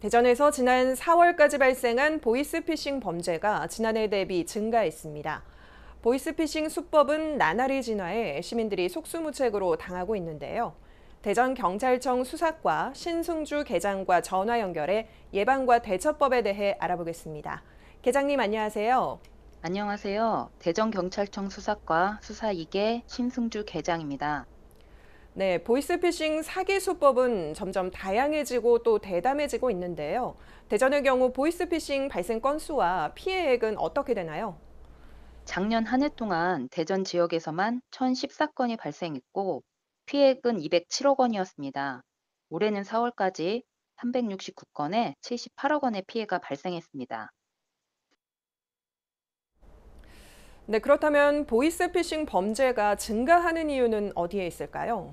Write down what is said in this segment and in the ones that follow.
대전에서 지난 4월까지 발생한 보이스피싱 범죄가 지난해 대비 증가했습니다. 보이스피싱 수법은 나날이 진화해 시민들이 속수무책으로 당하고 있는데요. 대전경찰청 수사과 신승주 계장과 전화 연결해 예방과 대처법에 대해 알아보겠습니다. 계장님 안녕하세요. 안녕하세요. 대전경찰청 수사과 수사 2개 신승주 계장입니다. 네, 보이스피싱 사기 수법은 점점 다양해지고 또 대담해지고 있는데요. 대전의 경우 보이스피싱 발생 건수와 피해액은 어떻게 되나요? 작년 한 해 동안 대전 지역에서만 1,014건이 발생했고 피해액은 207억 원이었습니다. 올해는 4월까지 369건에 78억 원의 피해가 발생했습니다. 네, 그렇다면 보이스피싱 범죄가 증가하는 이유는 어디에 있을까요?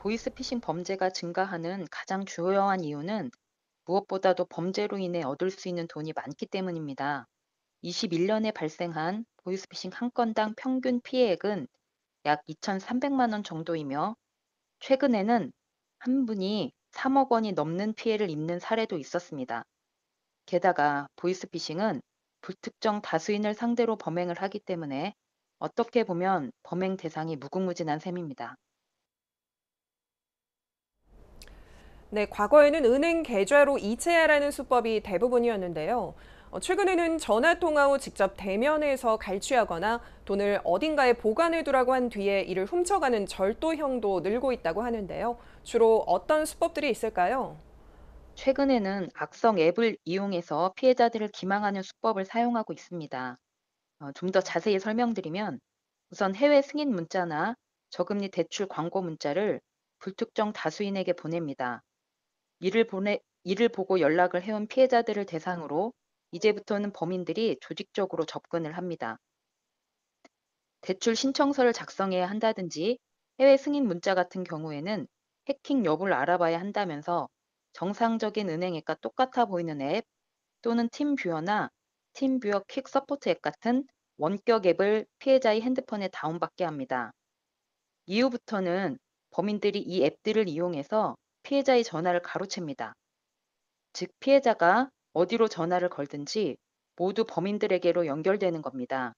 보이스피싱 범죄가 증가하는 가장 주요한 이유는 무엇보다도 범죄로 인해 얻을 수 있는 돈이 많기 때문입니다. 21년에 발생한 보이스피싱 한 건당 평균 피해액은 약 2,300만 원 정도이며 최근에는 한 분이 3억 원이 넘는 피해를 입는 사례도 있었습니다. 게다가 보이스피싱은 불특정 다수인을 상대로 범행을 하기 때문에 어떻게 보면 범행 대상이 무궁무진한 셈입니다. 네, 과거에는 은행 계좌로 이체하라는 수법이 대부분이었는데요. 어, 최근에는 전화 통화 후 직접 대면해서 갈취하거나 돈을 어딘가에 보관해 두라고 한 뒤에 이를 훔쳐가는 절도형도 늘고 있다고 하는데요. 주로 어떤 수법들이 있을까요? 최근에는 악성 앱을 이용해서 피해자들을 기망하는 수법을 사용하고 있습니다. 어, 좀더 자세히 설명드리면 우선 해외 승인 문자나 저금리 대출 광고 문자를 불특정 다수인에게 보냅니다. 이를 보내 이를 보고 연락을 해온 피해자들을 대상으로 이제부터는 범인들이 조직적으로 접근을 합니다. 대출 신청서를 작성해야 한다든지 해외 승인 문자 같은 경우에는 해킹 여부를 알아봐야 한다면서 정상적인 은행앱과 똑같아 보이는 앱 또는 팀뷰어나 팀뷰어 퀵 서포트 앱 같은 원격 앱을 피해자의 핸드폰에 다운받게 합니다. 이후부터는 범인들이 이 앱들을 이용해서 피해자의 전화를 가로챕니다. 즉 피해자가 어디로 전화를 걸든지 모두 범인들에게로 연결되는 겁니다.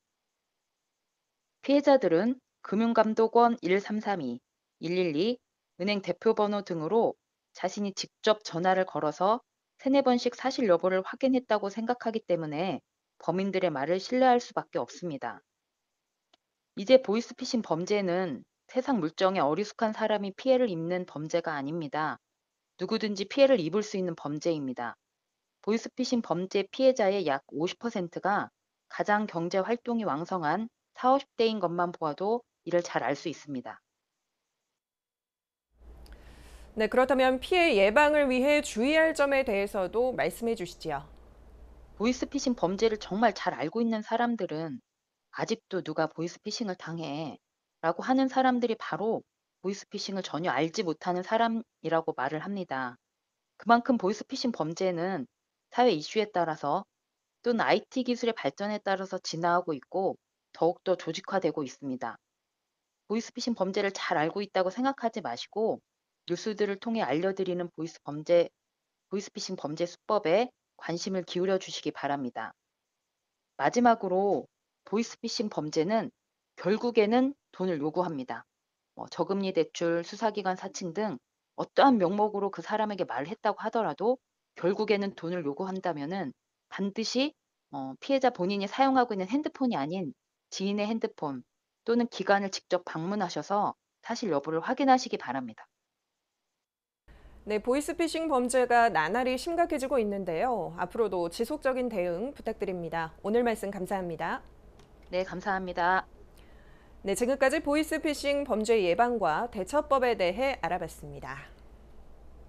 피해자들은 금융감독원 1332, 112, 은행 대표번호 등으로 자신이 직접 전화를 걸어서 세네 번씩 사실 여부를 확인했다고 생각하기 때문에 범인들의 말을 신뢰할 수밖에 없습니다. 이제 보이스피싱 범죄는 세상 물정에 어리숙한 사람이 피해를 입는 범죄가 아닙니다. 누구든지 피해를 입을 수 있는 범죄입니다. 보이스피싱 범죄 피해자의 약 50%가 가장 경제 활동이 왕성한 40, 50대인 것만 보아도 이를 잘 알 수 있습니다. 네, 그렇다면 피해 예방을 위해 주의할 점에 대해서도 말씀해 주시지요. 보이스피싱 범죄를 정말 잘 알고 있는 사람들은 아직도 누가 보이스피싱을 당해 라고 하는 사람들이 바로 보이스피싱을 전혀 알지 못하는 사람이라고 말을 합니다. 그만큼 보이스피싱 범죄는 사회 이슈에 따라서 또는 IT 기술의 발전에 따라서 진화하고 있고 더욱더 조직화되고 있습니다. 보이스피싱 범죄를 잘 알고 있다고 생각하지 마시고 뉴스들을 통해 알려드리는 보이스 범죄, 보이스피싱 범죄 수법에 관심을 기울여 주시기 바랍니다. 마지막으로 보이스피싱 범죄는 결국에는 돈을 요구합니다. 뭐 저금리 대출, 수사기관 사칭 등 어떠한 명목으로 그 사람에게 말했다고 하더라도 결국에는 돈을 요구한다면은 반드시 어, 피해자 본인이 사용하고 있는 핸드폰이 아닌 지인의 핸드폰 또는 기관을 직접 방문하셔서 사실 여부를 확인하시기 바랍니다. 네, 보이스피싱 범죄가 나날이 심각해지고 있는데요. 앞으로도 지속적인 대응 부탁드립니다. 오늘 말씀 감사합니다. 네, 감사합니다. 네, 지금까지 보이스피싱 범죄 예방과 대처법에 대해 알아봤습니다.